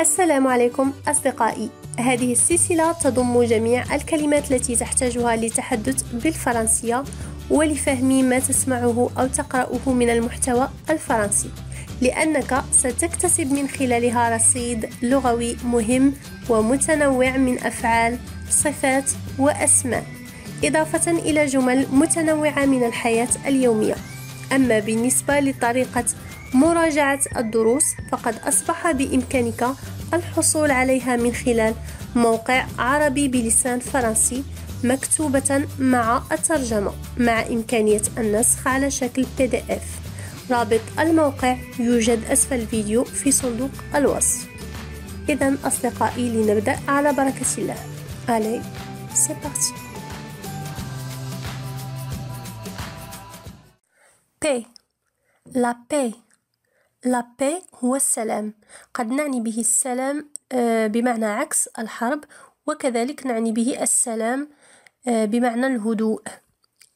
السلام عليكم أصدقائي هذه السلسلة تضم جميع الكلمات التي تحتاجها للتحدث بالفرنسية ولفهم ما تسمعه أو تقرأه من المحتوى الفرنسي لأنك ستكتسب من خلالها رصيد لغوي مهم ومتنوع من أفعال صفات وأسماء إضافة إلى جمل متنوعة من الحياة اليومية أما بالنسبة لطريقة مراجعة الدروس فقد أصبح بإمكانك الحصول عليها من خلال موقع عربي بلسان فرنسي مكتوبة مع الترجمة مع إمكانية النسخ على شكل PDF رابط الموقع يوجد أسفل الفيديو في صندوق الوصف إذا أصدقائي لنبدأ على بركة الله علي سيبارتي P La paix لا هو السلام قد نعني به السلام بمعنى عكس الحرب وكذلك نعني به السلام بمعنى الهدوء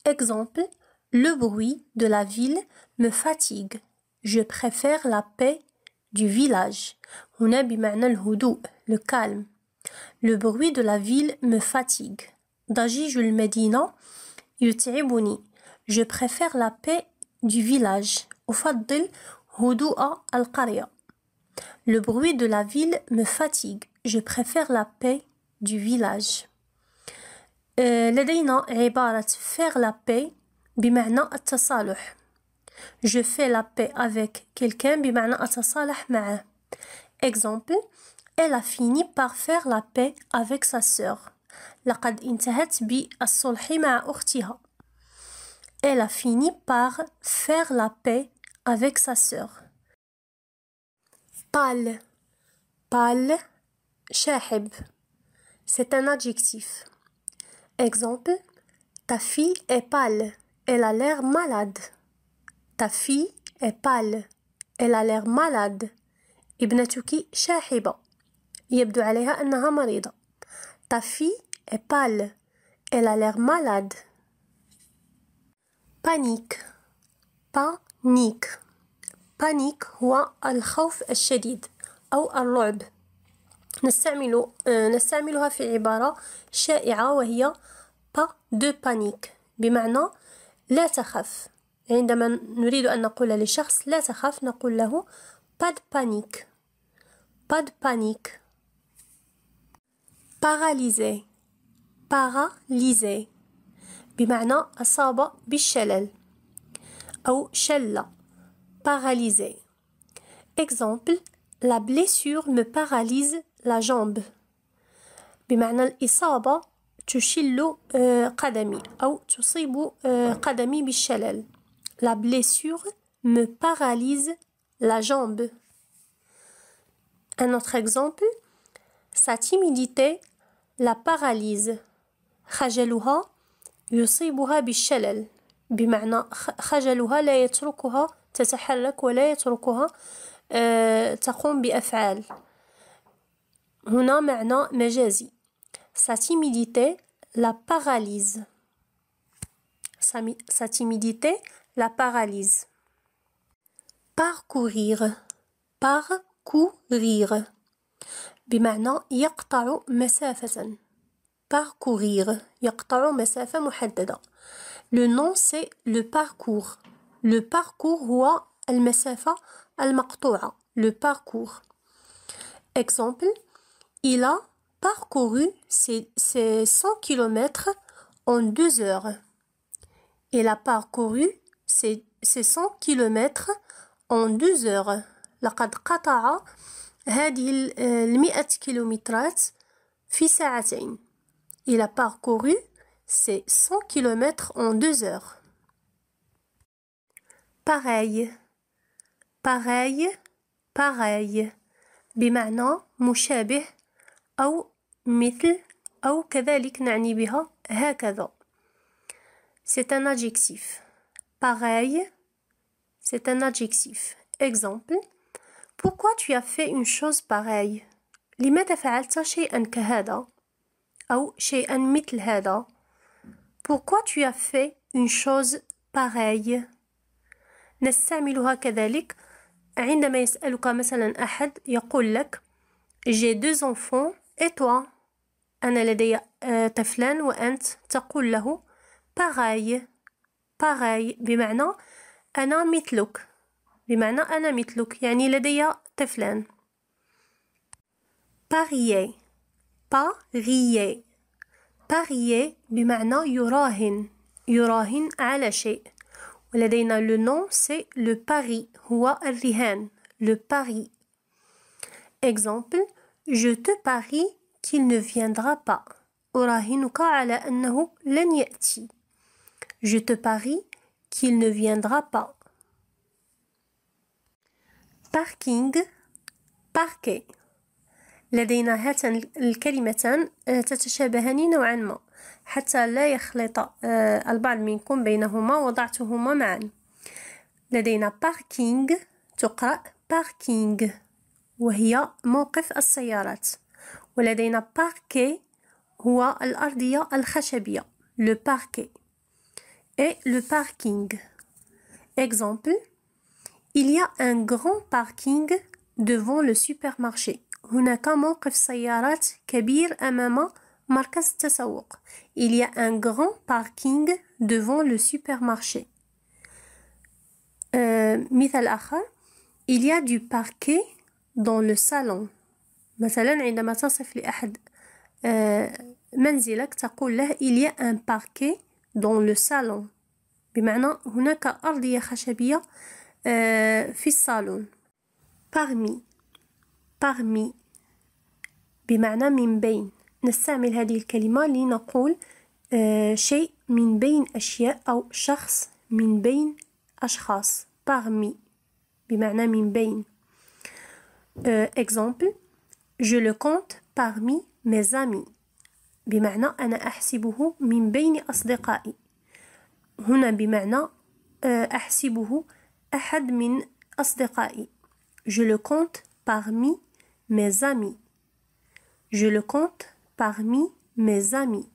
اكزامبل لو بروي دو لا فيل me fatigue je préfère la paix du village هنا بمعنى الهدوء لو كالم لو بروي دو la ville me fatigue ضجيج المدينة يتعبني جو préfère لا paix du village أفضل هدوء القرية. Le bruit de la ville me fatigue. Je préfère la paix du village. لدينا euh, عبارة faire la paix بمعنى التصالح. Je fais la paix avec quelqu'un بمعنى أتصالح معه. Exemple, elle a fini par faire la paix avec sa sœur. لقد انتهت بالصلح مع أختها. Elle a fini par faire la paix avec sa sœur. Pâle. Pâle. Shahib. C'est un adjectif. Exemple. Ta fille est pâle. Elle a l'air malade. Ta fille est pâle. Elle a l'air malade. Ibnatuki shahiba. يبدو عليها أنها Ta fille est pâle. Elle a l'air malade. Panique. Panique. بانيك هو الخوف الشديد أو الرعب نستعمل آه، نستعملها في عبارة شائعة وهي با دو بانيك بمعنى لا تخف عندما نريد أن نقول لشخص لا تخف نقول له باد بانيك باد بانيك باراليزي باراليزي بمعنى أصاب بالشلل أو شلّ paralysé. Exemple, la blessure me paralyse la jambe. بمعنى الإصابة تشل قدمي أو تصيب قدمي بالشلل. La blessure me paralyse la jambe. Un autre exemple, sa timidité la paralyse. خجلها يصيبها بالشلل بمعنى خجلها لا يتركها تتحرك ولا يتركها تقوم بأفعال هنا معنى مجازي sa timidité la paralyse sa, timidité la paralyse parcourir parcourir بمعنى يقطع مسافة parcourir le nom c'est le parcours le parcours ou al mesafa al Le parcours. Exemple, il a parcouru ses, 100 km en deux heures. Il a parcouru ses, 100 km en deux heures. La parcouru qata'a hadil l'mi'at kilometrat fi Il a parcouru ses 100 km en deux heures pareil pareil pareil بمعنى مشابه ou مثل أو كذلك نعني بها هكذا C'est un adjectif. Pareil, c'est un adjectif. Exemple Pourquoi tu as fait une chose pareille لماذا فعلت شيئا كهذا Ou شيئا مثل هذا Pourquoi tu as fait une chose pareille نستعملها كذلك عندما يسألك مثلا أحد يقول لك جي دو زونفون اي توا أنا لدي آه، طفلان وأنت تقول له باغاي باغاي بمعنى أنا مثلك بمعنى أنا مثلك يعني لدي طفلان باغيي باغيي باغيي بمعنى يراهن يراهن على شيء le nom, c'est le pari. Le pari. Exemple, je te parie qu'il ne viendra pas. Je te parie qu'il ne viendra pas. Parking, parquet. elle est الكلمتان تتشابهان نوعا ما حتى لا يخلط آه، البعض منكم بينهما وضعتهما معا لدينا باركينغ تقرأ باركينغ وهي موقف السيارات ولدينا باركي هو الأرضية الخشبية لو باركي et le parking. Exemple, il y a un grand parking devant le supermarché. هناك موقف سيارات كبير أمام Marques مركز التسوق il y a un grand parking devant le supermarché مثال euh, آخر il y a du parquet dans le salon مثلا عندما تصف لأحد euh, منزلك تقول له il y a un parquet dans le salon بمعنى هناك أرضية خشبية euh, في الصالون parmi parmi بمعنى من بين نستعمل هذه الكلمة لنقول آه، شيء من بين أشياء أو شخص من بين أشخاص parmi بمعنى من بين آه، exemple je le compte parmi mes amis بمعنى أنا أحسبه من بين أصدقائي هنا بمعنى آه، أحسبه أحد من أصدقائي je le compte parmi mes amis je le compte parmi mes amis.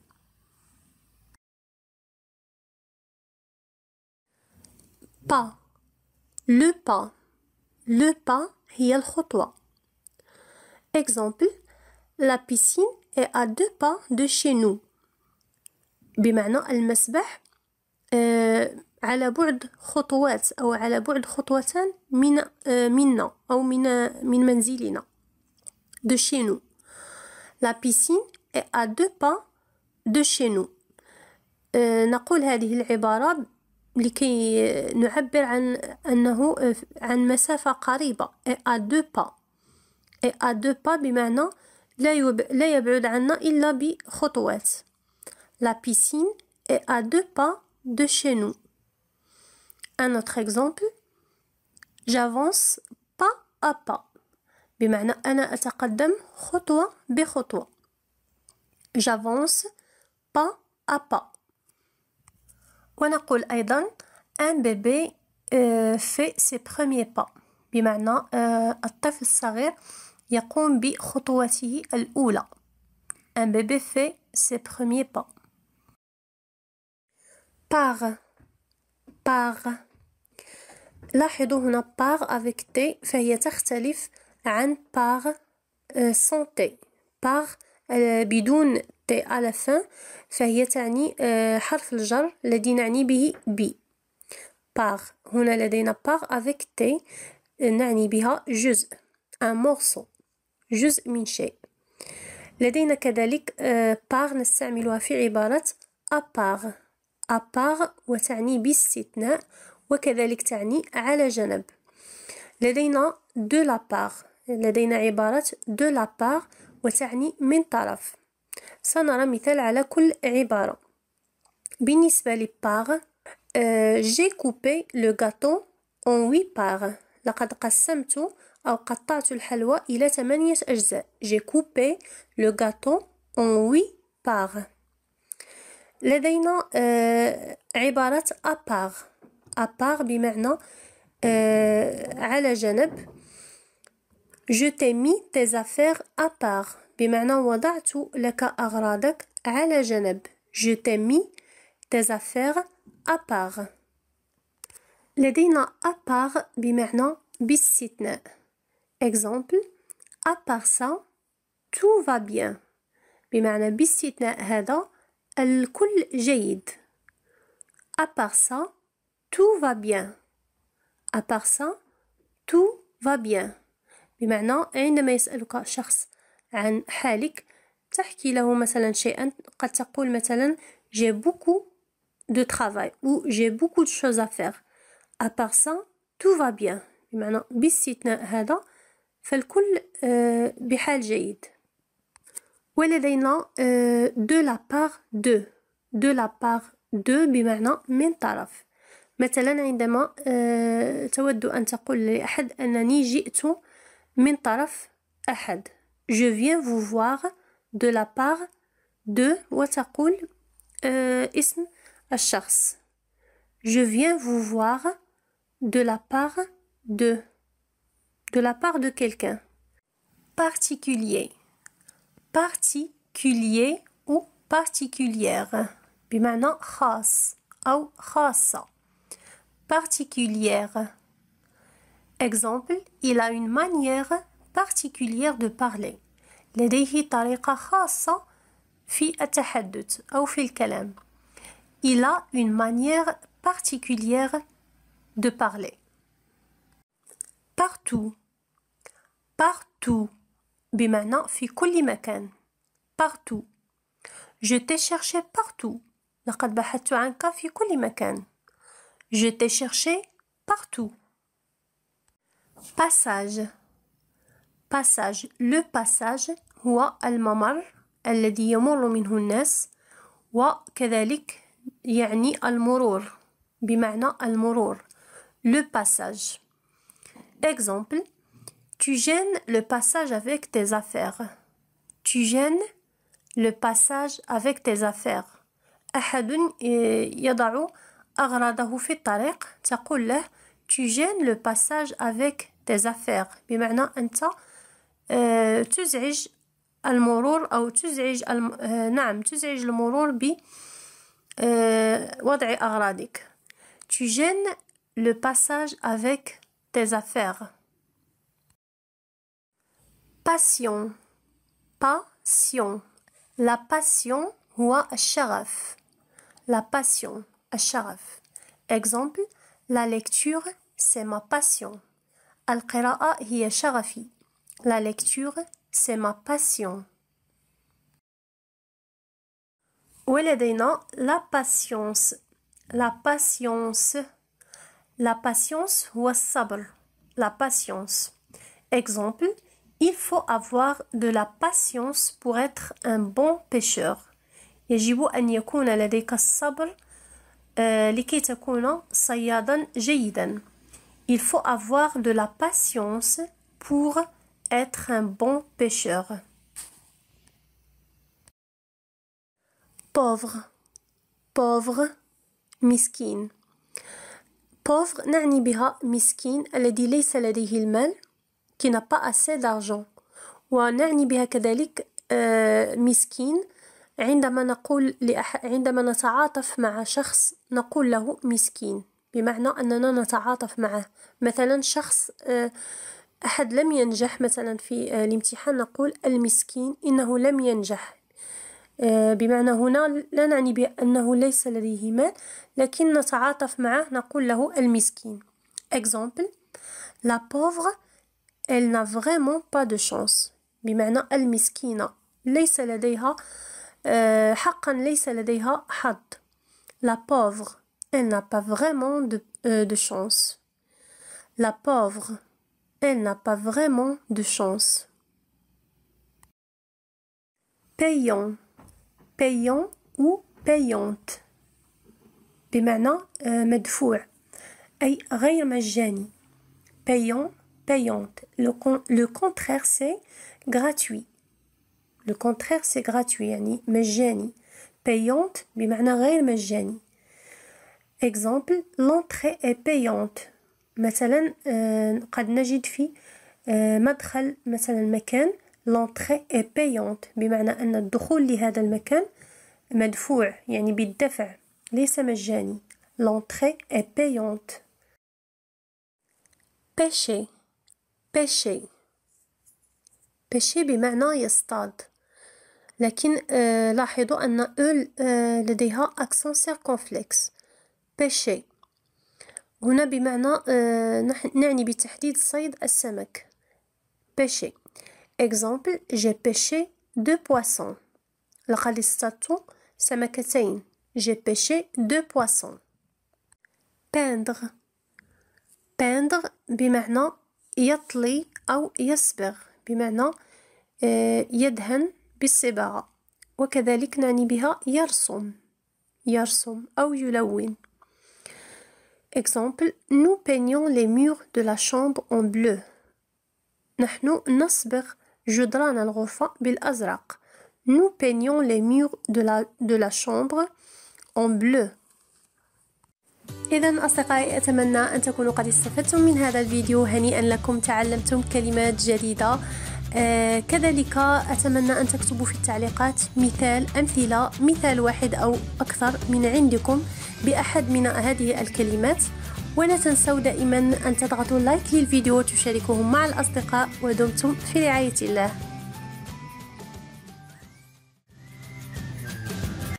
Pas. Le pas. Le pas Le الخطوة. Exemple, la piscine est à deux pas de chez nous. بمعنى المسبح على بعد خطوات أو على بعد خطوتان من منا أو من من منزلنا de chez nous. La piscine à deux pas de chez nous نقول هذه العبارة لكي نعبر عن أنه عن مسافة قريبة à deux pas à deux pas بمعنى لا يبعد عنا إلا بخطوات La piscine est à deux pas de chez nous. Un autre exemple. J'avance pas à pas. بمعنى أنا أتقدم خطوة بخطوة. j'avance pas à pas. On ونقول أيضا un bébé euh, fait ses premiers pas بمعنى الطفل الصغير يقوم بخطواته الأولى un bébé fait ses premiers pas par par لاحظوا هنا par avec t فهي تختلف عن par euh, sans t par آه، بدون تي على فان فهي تعني آه، حرف الجر الذي نعني به بي باغ هنا لدينا باغ افيك تي نعني بها جزء ان مورسو جزء من شيء لدينا كذلك باغ آه، نستعملها في عبارة أباغ أباغ وتعني باستثناء وكذلك تعني على جنب لدينا دو لاباغ لدينا عبارة دو لاباغ وتعني من طرف سنرى مثال على كل عبارة بالنسبة لباغ جي كوبي لو غاتو اون وي باغ لقد قسمت أو قطعت الحلوى إلى ثمانية أجزاء جي كوبي لو غاتو اون وي باغ لدينا euh, عبارة أباغ أباغ بمعنى euh, على جنب Je t'ai mis tes affaires à part. بمعنى وضعت لك أغراضك على جنب. Je t'ai mis tes affaires à part. لدينا à part بمعنى باستثناء. Exemple, à part ça, tout va bien. بمعنى باستثناء هذا الكل جيد. À part ça, tout va bien. À part ça, tout va bien. بمعنى عندما يسألك شخص عن حالك تحكي له مثلا شيئا قد تقول مثلا j'ai beaucoup de travail ou j'ai beaucoup de choses à faire à part ça tout va bien بمعنى باستثناء هذا فالكل آه، بحال جيد ولدينا دو لا بار دو دو لا بار دو بمعنى من طرف مثلا عندما آه، تود أن تقول لأحد أنني جئت من طرف je viens vous voir de la part de وتقول اسم الشخص je viens vous voir de la part de de la part de quelqu'un particulier particulier ou particulière maintenant خاص ou خاصة particulière Exemple, il a une manière particulière de parler. Il a une manière particulière de parler. Partout. Partout. بمعنى Partout. Je t'ai cherché partout. Je t'ai cherché partout passage passage le passage هو الممر الذي Wa منه الناس al يعني المرور al المرور le passage exemple tu gênes le passage avec tes affaires tu gênes le passage avec tes affaires أحد يضع أغراضه في الطريق تقول له tu gênes le passage avec affaires بمعنى أنت تزعج المرور أو تزعج الم... نعم تزعج المرور بوضع أغراضك tu gênes le passage avec tes affaires passion passion la passion هو الشغف la passion الشغف exemple la lecture c'est ma passion la lecture, c'est ma passion. ولدينا la patience. La patience. La patience هو الصبر. La patience. Exemple, il faut avoir de la patience pour être un bon pêcheur. يجب أن يكون لديك الصبر لكي تكون صيادا جيداً il faut avoir de la patience pour être un bon pêcheur. Pauvre, pauvre, Misquine. Pauvre, n'a'ni misquine miskin, alladhi laysa ladayhi al qui n'a pas assez d'argent. Ou nous biha kadhalik euh, miskin, quand نقول لأح... عندما نتعاطف مع شخص نقول misquine. بمعنى أننا نتعاطف معه مثلا شخص آه، أحد لم ينجح مثلا في آه، الامتحان نقول المسكين إنه لم ينجح آه، بمعنى هنا لا نعني بأنه ليس لديه مال لكن نتعاطف معه نقول له المسكين Exemple لا pauvre elle n'a vraiment pas de chance بمعنى المسكينة ليس لديها حقا ليس لديها حظ La pauvre elle n'a pas vraiment euh, de, chance. La pauvre, elle n'a pas vraiment de chance. Payant, payant ou payante. بمعنى مدفوع أي غير مجاني payant payante le, contraire c'est gratuit le contraire c'est gratuit يعني مجاني payante بمعنى me مجاني Exemple, l'entrée est payante. مثلا قد نجد في مدخل مثلا مكان l'entrée est payante بمعنى أن الدخول لهذا المكان مدفوع يعني بالدفع ليس مجاني l'entrée est payante pêcher pêcher pêcher بمعنى يصطاد لكن لاحظوا أن أول لديها أكسون سيركونفلكس بيشي هنا بمعنى آه، نعني بتحديد صيد السمك بيشي اكزامبل جي بيشي دو بواسون لقد اصطدت سمكتين جي بيشي دو بواسون باندغ باندغ بمعنى يطلي أو يصبغ بمعنى آه، يدهن بالصباغة وكذلك نعني بها يرسم يرسم أو يلون Exemple, nous peignons les murs de la chambre en bleu. نحن نصبغ جدران الغرفة بالأزرق. Nous peignons les murs de la, de la chambre en bleu. إذن أصدقائي أتمنى أن تكونوا قد استفدتم من هذا الفيديو هنيئا لكم تعلمتم كلمات جديدة آه، كذلك أتمنى أن تكتبوا في التعليقات مثال أمثلة مثال واحد أو أكثر من عندكم بأحد من هذه الكلمات ولا تنسوا دائما أن تضغطوا لايك للفيديو وتشاركوه مع الأصدقاء ودمتم في رعاية الله